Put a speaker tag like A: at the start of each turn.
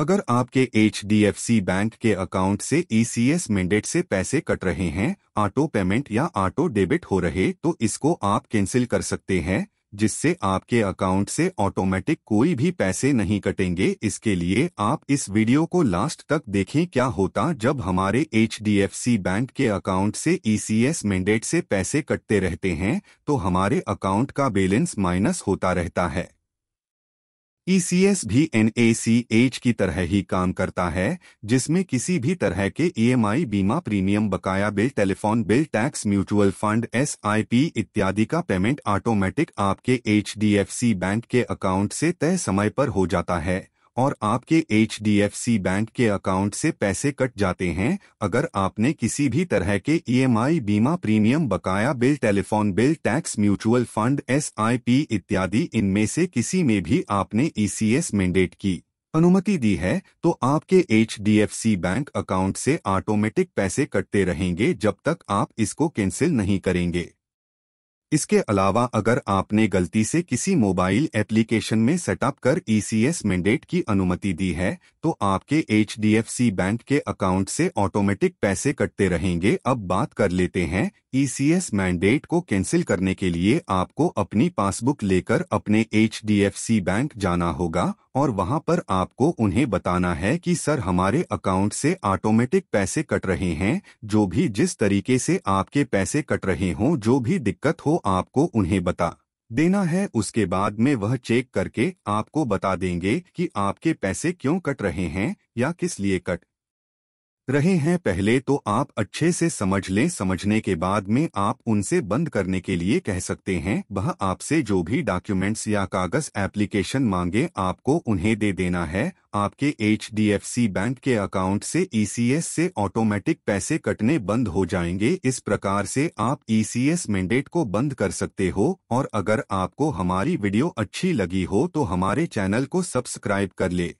A: अगर आपके H bank के अकाउंट से ईसीएस e मेंडेट से पैसे कट रहे हैं ऑटो पेमेंट या ऑटो डेबिट हो रहे तो इसको आप कैंसिल कर सकते हैं जिससे आपके अकाउंट से ऑटोमेटिक कोई भी पैसे नहीं कटेंगे इसके लिए आप इस वीडियो को लास्ट तक देखें क्या होता जब हमारे एच बैंक के अकाउंट से ईसीएस e मैंडेट से पैसे कटते रहते हैं तो हमारे अकाउंट का बैलेंस माइनस होता रहता है ईसीएस e भी एनएसीएच की तरह ही काम करता है जिसमें किसी भी तरह के ईएमआई e बीमा प्रीमियम बकाया bill telephone bill tax mutual fund SIP इत्यादि का पेमेंट ऑटोमेटिक आपके एचडीएफसी बैंक के अकाउंट से तय समय पर हो जाता है और आपके एच बैंक के अकाउंट से पैसे कट जाते हैं अगर आपने किसी भी तरह के ईएमआई e बीमा प्रीमियम बकाया bill telephone bill tax mutual fund S इत्यादि इनमें से किसी में भी आपने ईसीएस e मैंडेट की अनुमति दी है तो आपके एच बैंक अकाउंट से ऑटोमेटिक पैसे कटते रहेंगे जब तक आप इसको कैंसिल नहीं करेंगे इसके अलावा अगर आपने गलती से किसी मोबाइल एप्लीकेशन में सेटअप कर ईसीएस e मैंडेट की अनुमति दी है तो आपके एचडीएफसी बैंक के अकाउंट से ऑटोमेटिक पैसे कटते रहेंगे अब बात कर लेते हैं ईसीएस e मैंडेट को कैंसिल करने के लिए आपको अपनी पासबुक लेकर अपने एचडीएफसी बैंक जाना होगा और वहां पर आपको उन्हें बताना है कि सर हमारे अकाउंट से ऑटोमेटिक पैसे कट रहे हैं जो भी जिस तरीके से आपके पैसे कट रहे हों जो भी दिक्कत हो आपको उन्हें बता देना है उसके बाद में वह चेक करके आपको बता देंगे कि आपके पैसे क्यों कट रहे हैं या किस लिए कट रहे हैं पहले तो आप अच्छे से समझ लें समझने के बाद में आप उनसे बंद करने के लिए कह सकते हैं वह आपसे जो भी डॉक्यूमेंट्स या कागज एप्लीकेशन मांगे आपको उन्हें दे देना है आपके एच बैंक के अकाउंट से ईसीएस e से ऑटोमेटिक पैसे कटने बंद हो जाएंगे इस प्रकार से आप ईसीएस e मैंडेट को बंद कर सकते हो और अगर आपको हमारी वीडियो अच्छी लगी हो तो हमारे चैनल को सब्सक्राइब कर ले